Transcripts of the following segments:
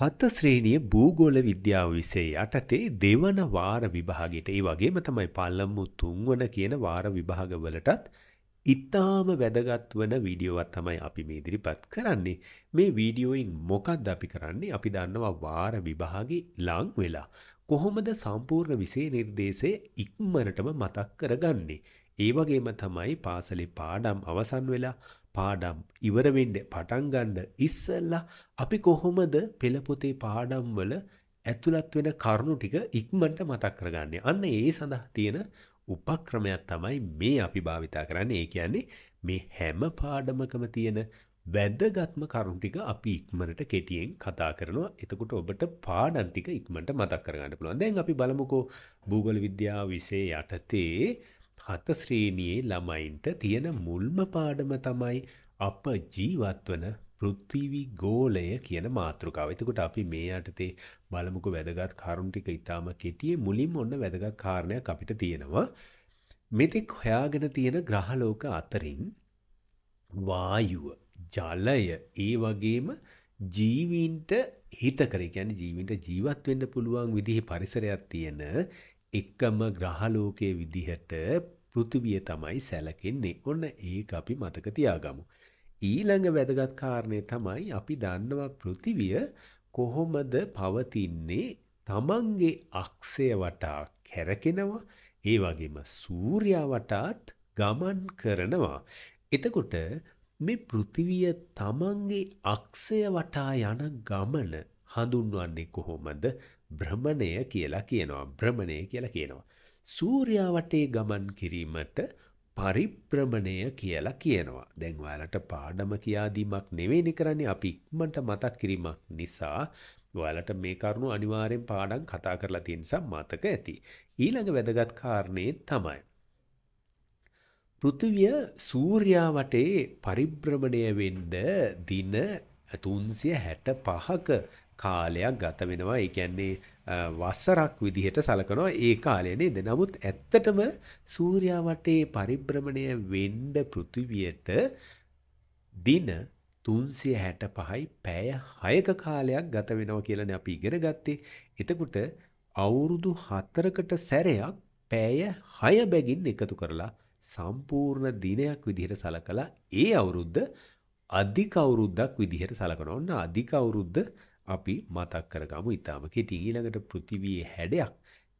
හත ශ්‍රේණිය භූගෝල විද්‍යාව විසේ යටතේ දෙවන වාර විභාගයට ඒ වගේම තමයි පල්ලම්මු තුන්වන කියන වාර විභාගවලටත් ඉතාම වැදගත් වන වීඩියෝවත් තමයි අපි මේ ඉදිරිපත් කරන්නේ මේ වීඩියෝයින් මොකක්ද අපි කරන්නේ අපි දන්නවා වාර විභාගේ ලං වෙලා කොහොමද සම්පූර්ණ විසේ නිර්දේශය ඉක්මනටම මතක් කරගන්නේ ඒ වගේම තමයි පාසලේ පාඩම් අවසන් වෙලා පාඩම් ඉවර වෙන්න පටන් ගන්න ඉස්සෙල්ලා අපි කොහොමද පෙළපොතේ පාඩම් වල ඇතුළත් වෙන කරුණු ටික ඉක්මනට මතක් කරගන්නේ. අන්න ඒ සඳහා තියෙන උපක්‍රමයක් තමයි මේ අපි භාවිතා කරන්නේ. ඒ කියන්නේ මේ හැම පාඩමකම තියෙන වැදගත්ම කරුණු ටික අපි ඉක්මනට කෙටියෙන් කතා කරනවා. එතකොට ඔබට පාඩම් ටික ඉක්මනට මතක් කරගන්න පුළුවන්. දැන් අපි බලමුකෝ භූගෝල විද්‍යාව විෂය යටතේ හත ශ්‍රේණියේ ළමයින්ට තියෙන මුල්ම පාඩම තමයි අප ජීවත්වන පෘථිවි ගෝලය කියන මාතෘකාව. එතකොට අපි මේ යටතේ බලමුකෝ වැදගත් කරුණු ටික ඊටාම කෙටියේ මුලින්ම ඔන්න වැදගත් කාරණයක් අපිට තියෙනවා. මෙතෙක් හොයාගෙන තියෙන ග්‍රහලෝක අතරින් වායුව, ජලය, ඒ වගේම ජීවීන්ට හිතකර කියන්නේ ජීවීන්ට ජීවත් වෙන්න පුළුවන් විදිහේ පරිසරයක් තියෙන එකම ග්‍රහලෝකයේ විදිහට පෘථිවිය තමයි සැලකෙන්නේ. ඔන්න ඒක අපි මතක තියාගමු. ඊළඟ වැදගත් කාරණය තමයි අපි දන්නවා පෘථිවිය කොහොමද පවතින්නේ තමන්ගේ අක්ෂය වටා කැරකෙනවා ඒ වගේම සූර්යා වටාත් ගමන් කරනවා. එතකොට මේ පෘථිවිය තමන්ගේ අක්ෂය වටා යන ගමන හඳුන්වන්නේ කොහොමද? භ්‍රමණය කියලා කියනවා. භ්‍රමණය කියලා කියනවා. සූර්යා වටේ ගමන් කිරීමට පරිභ්‍රමණය කියලා කියනවා. දැන් ඔයාලට පාඩම කියාදීමක් නෙවෙයිනි කරන්නේ අපි ඉක්මනට මතක් කිරීමක් නිසා ඔයාලට මේ කරුණු අනිවාර්යෙන් පාඩම් කතා කරලා තියෙන නිසා මතක ඇති. ඊළඟ වැදගත් කාරණේ තමයි පෘථිවිය සූර්යා වටේ පරිභ්‍රමණය වෙන්න දින 365ක කාලයක් ගත වෙනවා ඒ කියන්නේ වසරක් විදිහට සලකනවා ඒ කාලය නේද නමුත් ඇත්තටම සූර්යා වටේ පරිභ්‍රමණය වෙන්න පෘථිවියට දින 365යි පැය 6ක කාලයක් ගත වෙනවා කියලානේ අපි ඉගෙන ගත්තේ එතකොට අවුරුදු 4කට සැරයක් පැය 6 බැගින් එකතු කරලා සම්පූර්ණ දිනයක් විදිහට සලකලා ඒ අවුරුද්ද අධික අවුරුද්දක් විදිහට සලකනවා. ඔන්න අධික අවුරුද්ද අපි මතක් කරගමු ඉතාම කෙටි ඊළඟට පෘථිවියේ හැඩයක්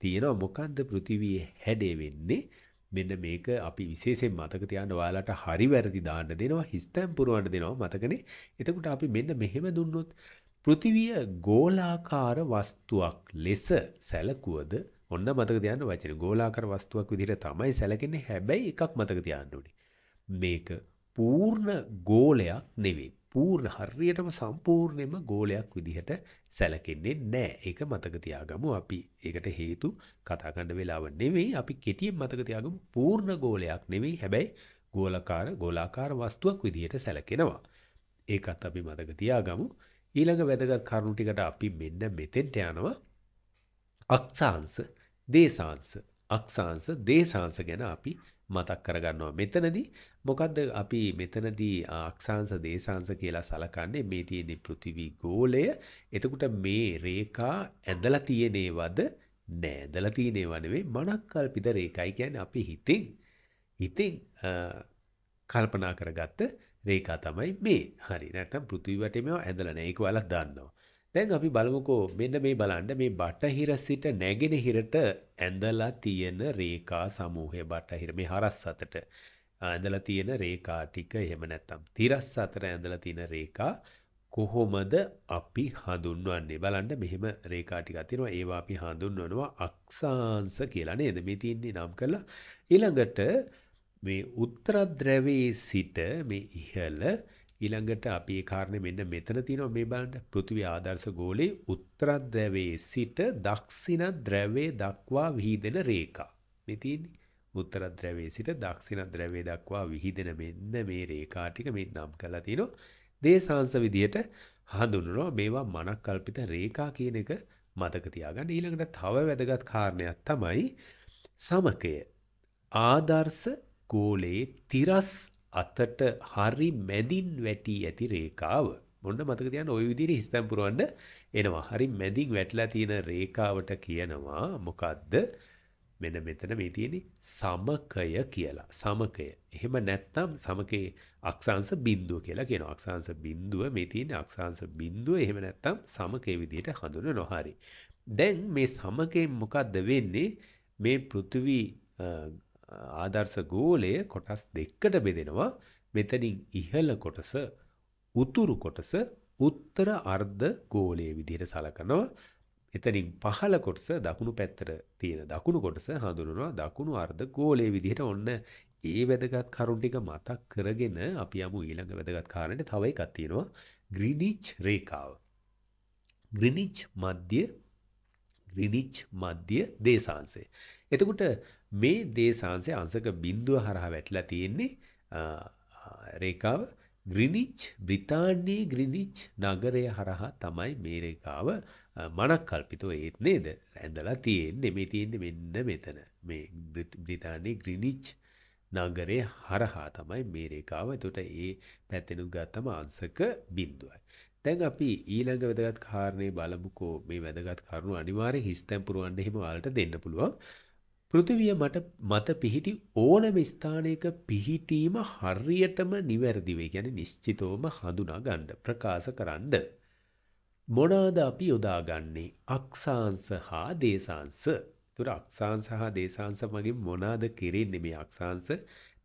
තියෙනවා මොකද්ද පෘථිවියේ හැඩේ වෙන්නේ මෙන්න මේක අපි විශේෂයෙන් මතක තියාගන්න ඔයාලට හරි වැරදි දාන්න දෙනවා හිස්තැම් පුරවන්න දෙනවා මතකනේ එතකොට අපි මෙන්න මෙහෙම දුන්නොත් පෘථිවිය ගෝලාකාර වස්තුවක් ලෙස සැලකුවද ඔන්න මතක තියාගන්න වචනේ ගෝලාකාර වස්තුවක් විදිහට තමයි සැලකෙන්නේ හැබැයි එකක් මතක තියාගන්න ඕනේ මේක පූර්ණ ගෝලයක් නෙවෙයි පූර්ණ හරියටම සම්පූර්ණයෙන්ම ගෝලයක් විදිහට සැලකෙන්නේ නැහැ. ඒක මතක තියාගමු අපි. ඒකට හේතු කතා කරන්න වෙලාව නෙවෙයි. අපි කෙටියෙන් මතක තියාගමු පූර්ණ ගෝලයක් නෙවෙයි. හැබැයි ගෝලාකාර ගෝලාකාර වස්තුවක් විදිහට සැලකෙනවා. ඒකත් අපි මතක තියාගමු. ඊළඟ වැදගත් කරුණු ටිකට අපි මෙන්න මෙතෙන්ට යනවා. අක්ෂාංශ, දේශාංශ, අක්ෂාංශ, දේශාංශ ගැන අපි මතක් කරගන්නවා. මෙතනදී මොකද්ද අපි මෙතනදී අක්ෂාංශ දේශාංශ කියලා සලකන්නේ මේ තියෙන පෘථිවි ගෝලය. එතකොට මේ රේඛා ඇඳලා තියෙනේවද? නෑ. ඇඳලා තියෙනේව නෙවෙයි මනක්කල්පිත රේඛයි කියන්නේ අපි හිතින් හිතින් කල්පනා කරගත්ත රේඛා තමයි මේ. හරි. නැත්නම් පෘථිවි වටේ මේවා ඇඳලා නෑ. ඒක ඔයාලා දන්නවා. දැන් අපි බලමුකෝ මෙන්න මේ බලන්න මේ බටහිර සිට නැගෙනහිරට ඇඳලා තියෙන රේඛා සමූහය බටහිර මේ හරස් අතට ඇඳලා තියෙන රේඛා ටික එහෙම නැත්නම් තිරස් අතර ඇඳලා තියෙන රේඛා කොහොමද අපි හඳුන්වන්නේ බලන්න මෙහෙම රේඛා ටිකක් තියෙනවා ඒවා අපි හඳුන්වනවා අක්ෂාංශ කියලා නේද මේ තින්නේ නම් කරලා ඊළඟට මේ උත්තර ද්‍රවයේ සිට මේ ඉහළ ඊළඟට අපි ඒ කාරණේ මෙන්න මෙතන තියෙනවා මේ බලන්න පෘථිවි ආදර්ශ ගෝලයේ උත්තර ධ්‍රැවයේ සිට දක්ෂිණ ධ්‍රැවයේ දක්වා විහිදෙන රේඛා. මේ තියෙන්නේ උත්තර ධ්‍රැවයේ සිට දක්ෂිණ ධ්‍රැවයේ දක්වා විහිදෙන මෙන්න මේ රේඛා ටික මේ නම් කරලා තිනවා. දේශාංශ විදියට හඳුන්වනවා මේවා මනක්කල්පිත රේඛා කියන එක මතක තියාගන්න. ඊළඟට තව වැදගත් කාරණයක් තමයි සමකය ආදර්ශ ගෝලයේ තිරස් අතට හරි මැදින් වැටි ඇති රේකාව මොන්න මතක තියන්න ওই විදිහට හිස්තැන් පුරවන්න එනවා. හරි මැදින් වැටලා තියෙන රේකාවට කියනවා මොකද්ද? මෙන්න මෙතන මේ තියෙන්නේ සමකය කියලා. සමකය. එහෙම නැත්නම් සමකේ අක්ෂාංශ බිඳුව කියලා කියනවා. අක්ෂාංශ බිඳුව මේ තියෙන අක්ෂාංශ බිඳුව එහෙම නැත්නම් සමකේ විදිහට හඳුනනවා. හරි. දැන් මේ සමකයෙන් මොකද්ද වෙන්නේ? මේ පෘථිවි ආදර්ශ ගෝලය කොටස් දෙකකට බෙදෙනවා මෙතනින් ඉහළ කොටස උතුරු කොටස උත්තර අර්ධ ගෝලයේ විදිහට සලකනවා එතනින් පහළ කොටස දකුණු පැත්තට තියෙන දකුණු කොටස හඳුනනවා දකුණු අර්ධ ගෝලයේ විදිහට ඔන්න ඒ වැදගත් කරුණ ටික මතක් කරගෙන අපි යමු ඊළඟ වැදගත් කාරණේ තව එකක් තියෙනවා ග්‍රීනිච් රේඛාව ග්‍රීනිච් මධ්‍ය ග්‍රීනිච් මධ්‍ය දේශාංශය එතකොට මේ දේශාංශයේ අංශක බිඳුව හරහා වැටිලා තියෙන්නේ රේඛාව ග්‍රිනිච් බ්‍රිතාන්‍යයේ ග්‍රිනිච් නගරය හරහා තමයි මේ රේඛාව මනක්කල්පිතව ඒත් නේද ඇඳලා තියෙන්නේ මේ තියෙන්නේ මෙන්න මෙතන මේ බ්‍රිතාන්‍යයේ ග්‍රිනිච් නගරේ හරහා තමයි මේ රේඛාව. එතකොට ඒ පැත්තෙනුත් ගත්තම අංශක බිඳුවයි. දැන් අපි ඊළඟ වැදගත් කාරණේ බලමුකෝ මේ වැදගත් කරුණු අනිවාර්යෙන් හිස්තැන් පුරවන්න එහෙම ඔයාලට දෙන්න පුළුවන්. පෘථිවිය මට මත පිහිටි ඕනම ස්ථානයක පිහිටීම හරියටම නිවැරදිව ගැන නිශ්චිතවම හඳුනා ගණ්ඩ ප්‍රකාශ කරන්න. මොනාද අපි යොදාගන්නේ අක්ෂාංස හා දේශාංස තුර අක්ෂාංස හා දේශාංස මගින් මොනාද කෙරෙන්නේ මේ අක්ෂාංස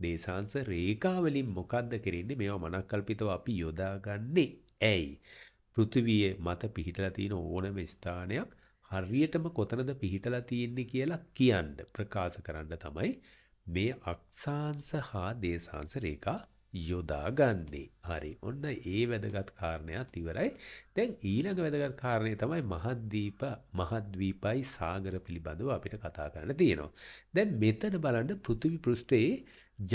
දේශාංස රේකාවලින් මොකක්ද කෙරෙන්නේ මේවා මනක්කල්පිතව අපි යොදාගන්නේ ඇයි. පෘථිවිය මත පිහිටලා තියෙන ඕනම ස්ථානයක් හරියටම කොතනද පිහිටලා තියෙන්නේ කියලා කියන්න ප්‍රකාශ කරන්න තමයි මේ අක්ෂාංශ හා දේශාංශ රේඛා යොදාගන්නේ. හරි. ඔන්න ඒ වැදගත් කාරණයක් ඉවරයි. දැන් ඊළඟ වැදගත් කාරණේ තමයි මහද්දීප මහද්වීපයි සාගර පිළිබඳව අපිට කතා කරන්න තියෙනවා. දැන් මෙතන බලන්න පෘථිවි පෘෂ්ඨයේ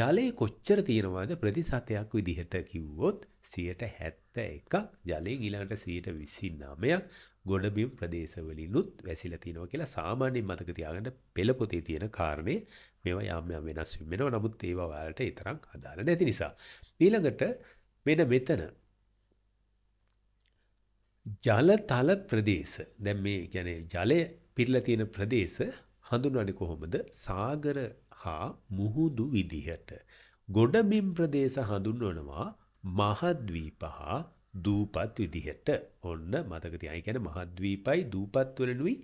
ජලය කොච්චර තියෙනවද ප්‍රතිශතයක් විදිහට කිව්වොත් 71ක් ජලයෙන් ඊළඟට 129ක් ගොඩබිම් ප්‍රදේශවලිනුත් වැසිලා තියෙනවා කියලා සාමාන්‍යයෙන් මතක තියාගන්න පෙළ පොතේ තියෙන කාරණේ මේවා යම් යම් වෙනස් වීම වෙනවා. නමුත් ඒවා ඔයාලට ඒ තරම් අදාළ නැති නිසා. ඊළඟට මෙන්න මෙතන ජලතල ප්‍රදේශ. දැන් මේ කියන්නේ ජලය පිරලා තියෙන ප්‍රදේශ හඳුන්වන්නේ කොහොමද? සාගර හා මුහුදු විදිහට. ගොඩබිම් ප්‍රදේශ හඳුන්වනවා මහද්වීප හා දූපත් විදිහට ඔන්න මතක තියාගන්න. ඒ කියන්නේ මහද්වීපයි දූපත් වලනුයි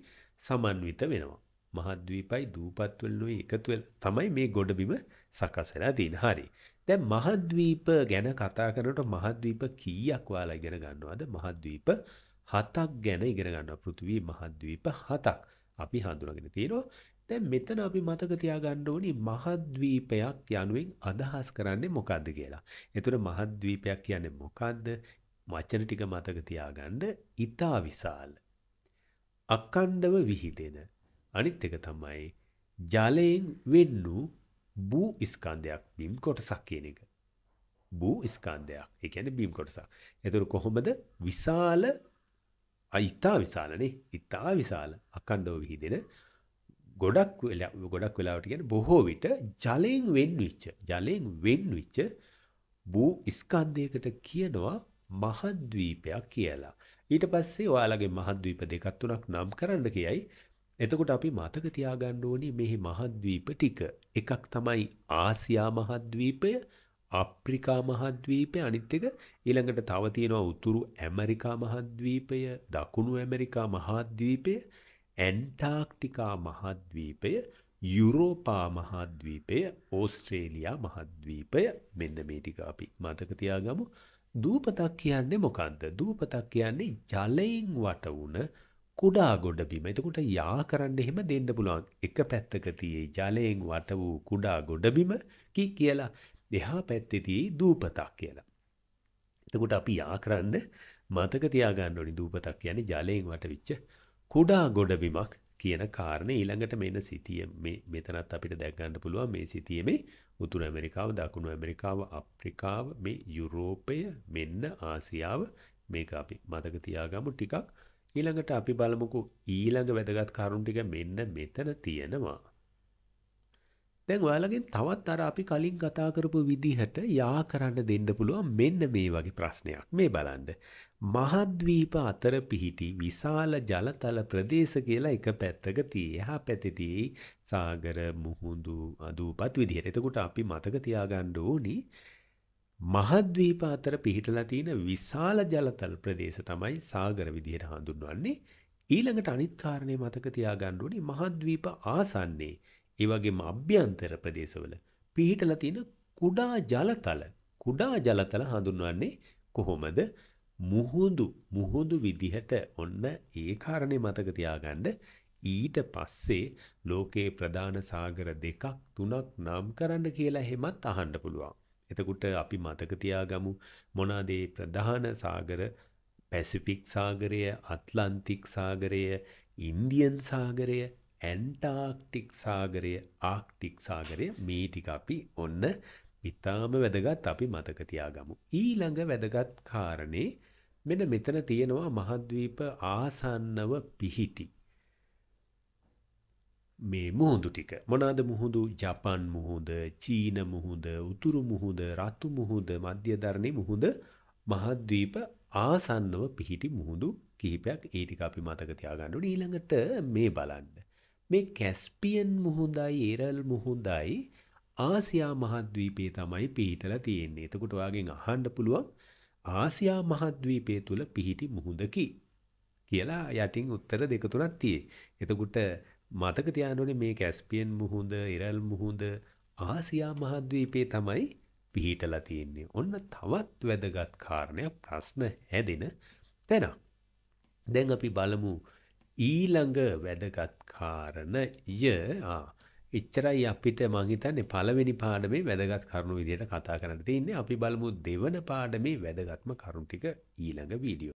සමන්විත වෙනවා. මහද්වීපයි දූපත් වලනුයි එකතු තමයි මේ ගොඩබිම සකස් වෙලා තියෙන්නේ. හරි. දැන් මහද්වීප ගැන කතා කරනකොට මහද්වීප කීයක් ඔයාලා ඉගෙන ගන්නවද? මහද්වීප හතක් ගැන ඉගෙන ගන්නවා. පෘථිවි මහද්වීප හතක්. අපි හඳුනාගෙන තියෙනවා. දැන් මෙතන අපි මතක තියාගන්න ඕනි මහද්වීපයක් යනුවෙන් අදහස් කරන්නේ මොකද්ද කියලා. එතකොට මහද්වීපයක් කියන්නේ මොකද්ද? වචන ටික මතක තියාගන්න ඉතා විශාල අකණ්ඩව විහිදෙන අනිත් එක තමයි ජලයෙන් වෙන්නු බූ ස්කන්ධයක් බිම් කොටසක් කියන එක. බූ ස්කන්ධයක්. ඒ කියන්නේ බිම් කොටසක්. ඒතර කොහොමද විශාල අයිතා විශාලනේ. ඉතා විශාල අකණ්ඩව විහිදෙන ගොඩක් වෙලා ගොඩක් වෙලාවට කියන්නේ බොහෝ විට ජලයෙන් වෙන්විච්ච ජලයෙන් වෙන්විච්ච බූ ස්කන්ධයකට කියනවා මහද්වීපයක් කියලා. ඊට පස්සේ ඔයාලගේ මහද්වීප දෙකක් තුනක් නම් කරන්න කියයි. එතකොට අපි මතක තියාගන්න ඕනි මෙහි මහද්වීප ටික. එකක් තමයි ආසියා මහද්වීපය, අප්‍රිකා මහද්වීපය අනිත් එක ඊළඟට තව තියෙනවා උතුරු ඇමරිකා මහද්වීපය, දකුණු ඇමරිකා මහද්වීපය, ඇන්ටාර්ක්ටිකා මහද්වීපය, යුරෝපා මහද්වීපය, ඕස්ට්‍රේලියා මහද්වීපය මෙන්න මේ ටික අපි මතක තියාගමු. දූපතක් කියන්නේ මොකද්ද? දූපතක් කියන්නේ ජලයෙන් වට වුණ කුඩා ගොඩ බිම. එතකොට යා කරන්න එහෙම දෙන්න පුළුවන්. එක පැත්තක තියේ ජලයෙන් වට වූ කුඩා ගොඩ බිම කි කියලා. එහා පැත්තේ තියේ දූපතක් කියලා. එතකොට අපි යා කරන්න මතක තියාගන්න ඕනි දූපතක් කියන්නේ ජලයෙන් වටවිච්ච කුඩා ගොඩ බිමක්. කියන කාරණේ ඊළඟට මෙන්න සිතිය මේ මෙතනත් අපිට දැක ගන්න පුළුවන් මේ සිතියමේ උතුරු ඇමරිකාව, දකුණු ඇමරිකාව, අප්‍රිකාව, මේ යුරෝපය, මෙන්න ආසියාව මේක අපි මතක තියාගමු ටිකක්. ඊළඟට අපි බලමුකෝ ඊළඟ වැදගත් කරුණු ටික මෙන්න මෙතන තියෙනවා. දැන් ඔයාලගෙන් තවත් අර අපි කලින් කතා කරපු විදිහට යා කරන්න දෙන්න පුළුවන් මෙන්න මේ වගේ ප්‍රශ්නයක්. මේ බලන්න. මහද්වීප අතර පිහිටි විශාල ජලතල ප්‍රදේශ කියලා එක පැත්තක තියෙයි. එහා පැත්තේ තියෙයි සාගර, මුහුදු, අදූපත් විදිහට. එතකොට අපි මතක තියාගන්න ඕනි මහද්වීප අතර පිහිටලා තියෙන විශාල ජලතල ප්‍රදේශ තමයි සාගර විදිහට හඳුන්වන්නේ. ඊළඟට අනිත් කාරණේ මතක තියාගන්න ඕනි මහද්වීප ආසන්නේ, ඒ වගේම අභ්‍යන්තර ප්‍රදේශවල පිහිටලා තියෙන කුඩා ජලතල කුඩා ජලතල හඳුන්වන්නේ කොහොමද? මුහුදු මුහුදු විදිහට ඔන්න ඒ කාරණේ මතක තියාගන්න ඊට පස්සේ ලෝකේ ප්‍රධාන සාගර දෙකක් තුනක් නම් කරන්න කියලා එහෙමත් අහන්න පුළුවන්. එතකොට අපි මතක තියාගමු මොනවාද ප්‍රධාන සාගර පැසිෆික් සාගරය, ඇට්ලන්ටික් සාගරය, ඉන්දියන් සාගරය, ඇන්ටාර්ක්ටික් සාගරය, ආක්ටික් සාගරය මේ ටික අපි ඔන්න ඉතාම වැදගත් අපි මතක තියාගමු. ඊළඟ වැදගත් කාරණේ මෙන්න මෙතන තියෙනවා මහද්වීප ආසන්නව පිහිටි මේ මුහුදු ටික මොනවාද මුහුදු ජපන් මුහුද චීන මුහුද උතුරු මුහුද රතු මුහුද මධ්‍යධරණී මුහුද මහද්වීප ආසන්නව පිහිටි මුහුදු කිහිපයක් ඒ ටික අපි මතක තියාගන්න ඕනේ ඊළඟට මේ බලන්න මේ කැස්පියන් මුහුදයි එරල් මුහුදයි ආසියා මහද්වීපයේ තමයි පිහිටලා තියෙන්නේ එතකොට ඔයාගෙන් අහන්න පුළුවන් ආසියා මහද්වීපය තුල පිහිටි මුහුදකි කියලා යටින් උත්තර දෙක තුනක් තියෙයි. එතකොට මතක තියාගන්න ඕනේ මේ කැස්පියන් මුහුද, ඉරල් මුහුද ආසියා මහද්වීපයේ තමයි පිහිටලා තියෙන්නේ. ඔන්න තවත් වැදගත් කාරණයක් ප්‍රශ්න හැදෙන තැන. දැන් අපි බලමු ඊළඟ වැදගත් කාරණය. ආ එච්චරයි අපිට මං හිතන්නේ පළවෙනි පාඩමේ වැදගත් කරුණු විදියට කතා කරන්න තියෙන්නේ. අපි බලමු දෙවන පාඩමේ වැදගත්ම කරුණු ටික ඊළඟ වීඩියෝ